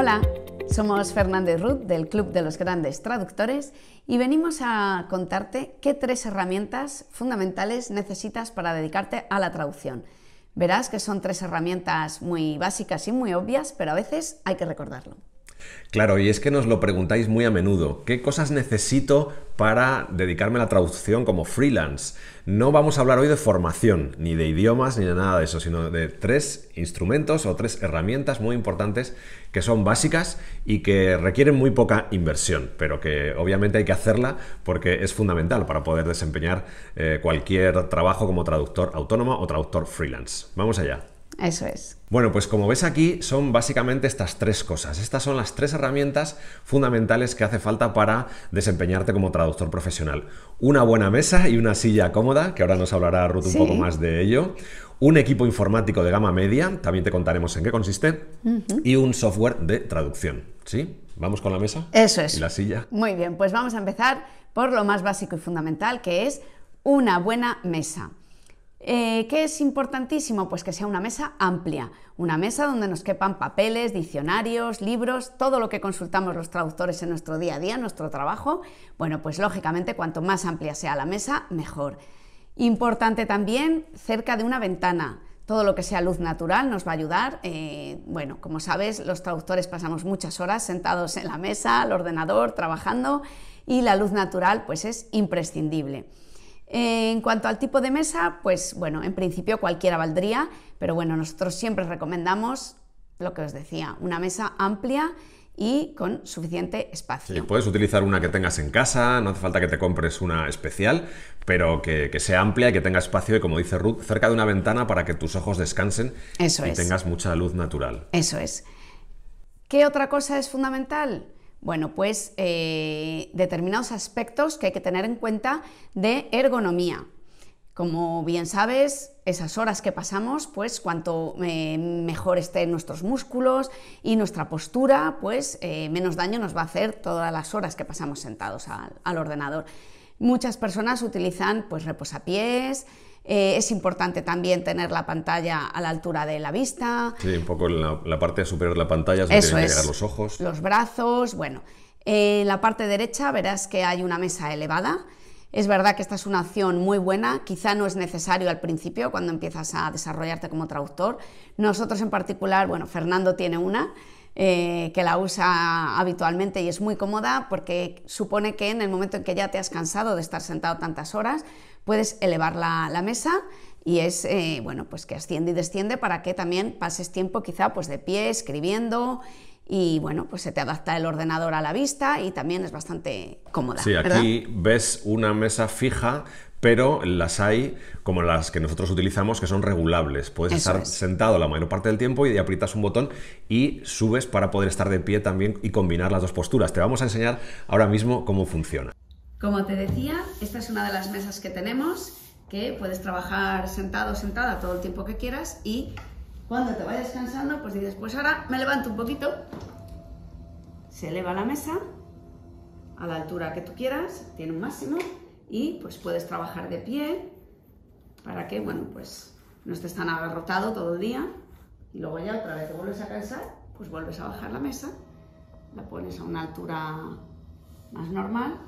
Hola, somos Fernández Ruth del Club de los Grandes Traductores y venimos a contarte qué tres herramientas fundamentales necesitas para dedicarte a la traducción. Verás que son tres herramientas muy básicas y muy obvias, pero a veces hay que recordarlo. Claro, y es que nos lo preguntáis muy a menudo. ¿Qué cosas necesito para dedicarme a la traducción como freelance? No vamos a hablar hoy de formación, ni de idiomas, ni de nada de eso, sino de tres instrumentos o tres herramientas muy importantes que son básicas y que requieren muy poca inversión, pero que obviamente hay que hacerla porque es fundamental para poder desempeñar eh, cualquier trabajo como traductor autónomo o traductor freelance. Vamos allá. Eso es. Bueno, pues como ves aquí son básicamente estas tres cosas. Estas son las tres herramientas fundamentales que hace falta para desempeñarte como traductor profesional. Una buena mesa y una silla cómoda, que ahora nos hablará Ruth un poco más de ello un equipo informático de gama media, también te contaremos en qué consiste, y un software de traducción. ¿Sí? ¿Vamos con la mesa? Eso es. ¿Y la silla? Muy bien, pues vamos a empezar por lo más básico y fundamental, que es una buena mesa. Eh, ¿Qué es importantísimo? Pues que sea una mesa amplia, una mesa donde nos quepan papeles, diccionarios, libros, todo lo que consultamos los traductores en nuestro día a día, en nuestro trabajo. Bueno, pues lógicamente cuanto más amplia sea la mesa, mejor. Importante también cerca de una ventana. Todo lo que sea luz natural nos va a ayudar. Eh, bueno, como sabes, los traductores pasamos muchas horas sentados en la mesa, al ordenador, trabajando y la luz natural pues es imprescindible. Eh, en cuanto al tipo de mesa, pues bueno, en principio cualquiera valdría, pero bueno, nosotros siempre recomendamos lo que os decía, una mesa amplia y con suficiente espacio. puedes utilizar una que tengas en casa, no hace falta que te compres una especial, pero que, sea amplia y que tenga espacio y, como dice Ruth, cerca de una ventana para que tus ojos descansen y tengas mucha luz natural. Eso es. ¿Qué otra cosa es fundamental? Bueno, pues eh, determinados aspectos que hay que tener en cuenta de ergonomía. Como bien sabes, esas horas que pasamos, pues cuanto eh, mejor estén nuestros músculos y nuestra postura, pues eh, menos daño nos va a hacer todas las horas que pasamos sentados al, al ordenador. Muchas personas utilizan pues reposapiés, eh, es importante también tener la pantalla a la altura de la vista. Sí, un poco en la, parte superior de la pantalla es donde que llegar los ojos. Los brazos, bueno. En eh, la parte derecha verás que hay una mesa elevada. Es verdad que esta es una opción muy buena, quizá no es necesario al principio cuando empiezas a desarrollarte como traductor. Nosotros en particular, bueno, Fernando tiene una, eh, que la usa habitualmente y es muy cómoda porque supone que en el momento en que ya te has cansado de estar sentado tantas horas, puedes elevar la, mesa y es, eh, bueno, pues que asciende y desciende para que también pases tiempo quizá pues de pie, escribiendo y bueno, pues se te adapta el ordenador a la vista y también es bastante cómoda. Sí, aquí ves una mesa fija pero las hay como las que nosotros utilizamos que son regulables. Puedes estar sentado la mayor parte del tiempo y aprietas un botón y subes para poder estar de pie también y combinar las dos posturas. Te vamos a enseñar ahora mismo cómo funciona. Como te decía, esta es una de las mesas que tenemos que puedes trabajar sentado o sentada todo el tiempo que quieras y cuando te vayas cansando pues dices, pues ahora me levanto un poquito, se eleva la mesa a la altura que tú quieras, tiene un máximo y pues puedes trabajar de pie para que, bueno, pues no estés tan agarrotado todo el día y luego ya otra vez te vuelves a cansar, pues vuelves a bajar la mesa, la pones a una altura más normal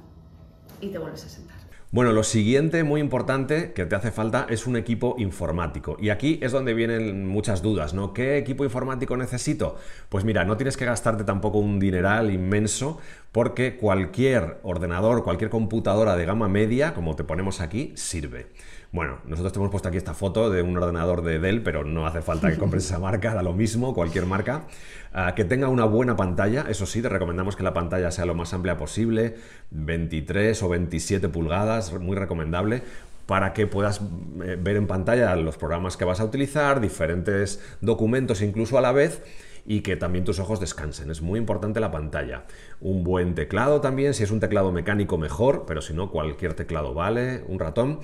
y te vuelves a sentar. Bueno, lo siguiente muy importante que te hace falta es un equipo informático. Y aquí es donde vienen muchas dudas, ¿no? ¿Qué equipo informático necesito? Pues mira, no tienes que gastarte tampoco un dineral inmenso porque cualquier ordenador, cualquier computadora de gama media, como te ponemos aquí, sirve. Bueno, nosotros te hemos puesto aquí esta foto de un ordenador de Dell, pero no hace falta que compres esa marca, da lo mismo, cualquier marca. Ah, que tenga una buena pantalla, eso sí, te recomendamos que la pantalla sea lo más amplia posible, 23 o 27 pulgadas, muy recomendable para que puedas eh, ver en pantalla los programas que vas a utilizar, diferentes documentos incluso a la vez y que también tus ojos descansen. Es muy importante la pantalla. Un buen teclado también, si es un teclado mecánico mejor, pero si no, cualquier teclado vale, un ratón.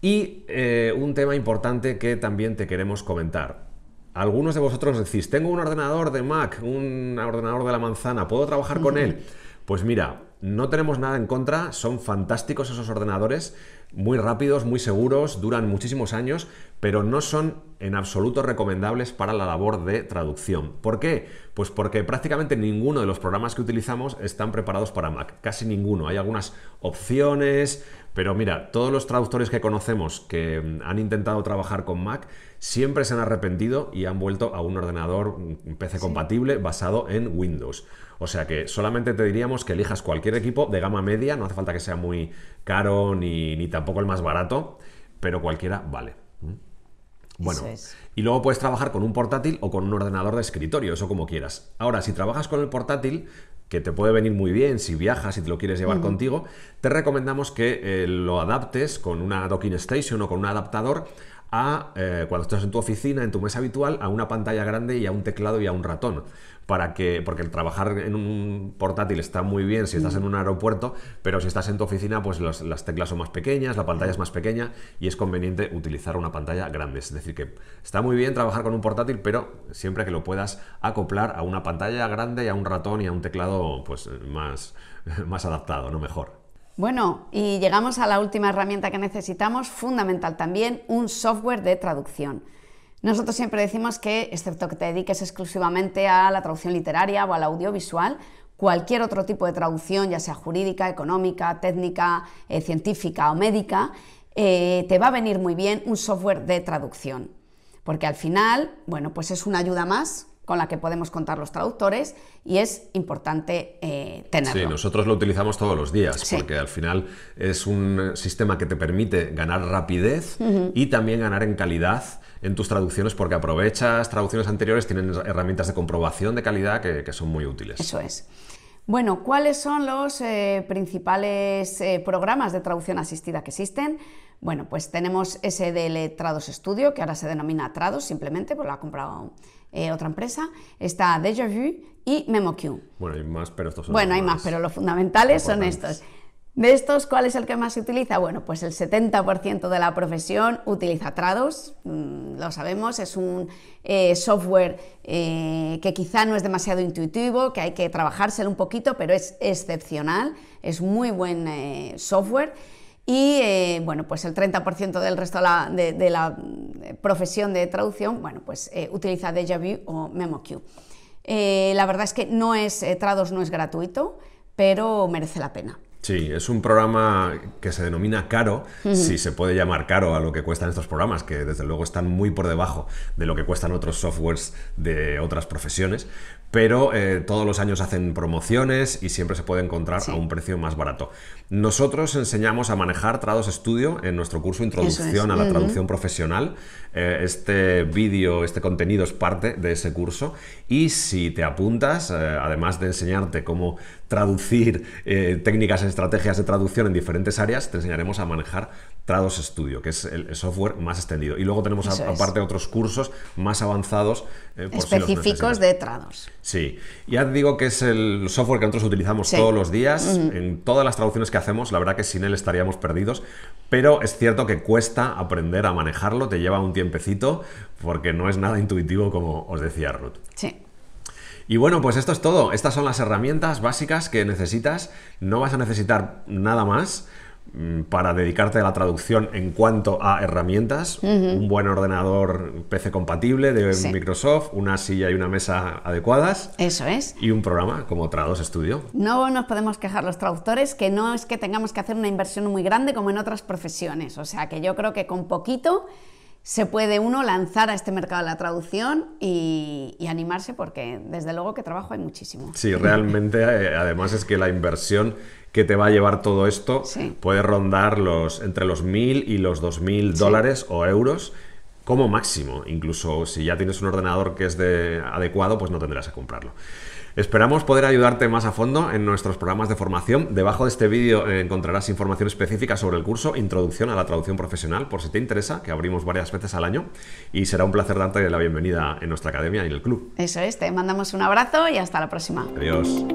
Y eh, un tema importante que también te queremos comentar. Algunos de vosotros decís, tengo un ordenador de Mac, un ordenador de la manzana, ¿puedo trabajar con él? Pues mira, no tenemos nada en contra, son fantásticos esos ordenadores, muy rápidos, muy seguros, duran muchísimos años, pero no son en absoluto recomendables para la labor de traducción. ¿Por qué? Pues porque prácticamente ninguno de los programas que utilizamos están preparados para Mac, casi ninguno. Hay algunas opciones, pero mira, todos los traductores que conocemos que mm, han intentado trabajar con Mac siempre se han arrepentido y han vuelto a un ordenador mm, PC compatible basado en Windows. O sea que solamente te diríamos que elijas cualquier equipo de gama media, no hace falta que sea muy caro ni, ni tampoco el más barato, pero cualquiera vale. Bueno, y luego puedes trabajar con un portátil o con un ordenador de escritorio, eso como quieras. Ahora, si trabajas con el portátil, que te puede venir muy bien si viajas y te lo quieres llevar contigo, te recomendamos que eh, lo adaptes con una docking station o con un adaptador a eh, cuando estás en tu oficina, en tu mesa habitual, a una pantalla grande y a un teclado y a un ratón. Para que, porque el trabajar en un portátil está muy bien si estás en un aeropuerto, pero si estás en tu oficina, pues las teclas son más pequeñas, la pantalla es más pequeña y es conveniente utilizar una pantalla grande. Es decir, que está muy bien trabajar con un portátil, pero siempre que lo puedas acoplar a una pantalla grande y a un ratón y a un teclado pues, eh, más, más adaptado, no mejor. Bueno, y llegamos a la última herramienta que necesitamos, fundamental también, un software de traducción. Nosotros siempre decimos que, excepto que te dediques exclusivamente a la traducción literaria o al audiovisual, cualquier otro tipo de traducción, ya sea jurídica, económica, técnica, eh, científica o médica, eh, te va a venir muy bien un software de traducción. Porque al final, bueno, pues es una ayuda más con la que podemos contar los traductores y es importante eh, tenerlo. Sí, nosotros lo utilizamos todos los días porque al final es un sistema que te permite ganar rapidez y también ganar en calidad en tus traducciones porque aprovechas traducciones anteriores, tienen herramientas de comprobación de calidad que, son muy útiles. Eso es. Bueno, ¿cuáles son los eh, principales eh, programas de traducción asistida que existen? Bueno, pues tenemos de Trados Studio, que ahora se denomina Trados simplemente, porque lo ha comprado eh, otra empresa. Está Deja Vu y MemoQ. Bueno, hay más, pero estos son Bueno, los hay más, pero los fundamentales son estos. De estos, ¿cuál es el que más se utiliza? Bueno, pues el 70% de la profesión utiliza Trados, mm, lo sabemos, es un eh, software eh, que quizá no es demasiado intuitivo, que hay que trabajárselo un poquito, pero es excepcional, es muy buen software. Y eh, bueno, pues el 30% del resto de la, eh, profesión de traducción, bueno, pues eh, utiliza Déjà Vu o MemoQ. la verdad es que no es, Trados no es gratuito, pero merece la pena. Sí, es un programa que se denomina caro, si se puede llamar caro a lo que cuestan estos programas, que desde luego están muy por debajo de lo que cuestan otros softwares de otras profesiones, pero eh, todos los años hacen promociones y siempre se puede encontrar a un precio más barato. Nosotros enseñamos a manejar Trados Studio en nuestro curso Introducción a la Traducción Profesional. Eh, este vídeo, este contenido es parte de ese curso y si te apuntas, eh, además de enseñarte cómo traducir eh, técnicas y estrategias de traducción en diferentes áreas, te enseñaremos a manejar Trados Studio, que es el software más extendido. Y luego tenemos aparte otros cursos más avanzados. Eh, Específicos de Trados. Sí. Ya te digo que es el software que nosotros utilizamos todos los días, en todas las traducciones que hacemos, la verdad que sin él estaríamos perdidos, pero es cierto que cuesta aprender a manejarlo, te lleva un tiempecito, porque no es nada intuitivo como os decía Ruth. Sí. Y bueno, pues esto es todo. Estas son las herramientas básicas que necesitas. No vas a necesitar nada más mm, para dedicarte a la traducción en cuanto a herramientas, un buen ordenador PC compatible de Microsoft, una silla y una mesa adecuadas. Eso es. Y un programa como Trados Studio. No nos podemos quejar los traductores, que no es que tengamos que hacer una inversión muy grande como en otras profesiones. O sea, que yo creo que con poquito se puede uno lanzar a este mercado de la traducción y, animarse porque desde luego que trabajo hay muchísimo. Sí, realmente eh, además es que la inversión que te va a llevar todo esto puede rondar los, entre los 1.000 y los 2.000 mil dólares o euros como máximo. Incluso si ya tienes un ordenador que es de, adecuado, pues no tendrás que comprarlo. Esperamos poder ayudarte más a fondo en nuestros programas de formación. Debajo de este vídeo eh, encontrarás información específica sobre el curso Introducción a la Traducción Profesional, por si te interesa, que abrimos varias veces al año. Y será un placer darte la bienvenida en nuestra academia y en el club. Eso es, te mandamos un abrazo y hasta la próxima. Adiós.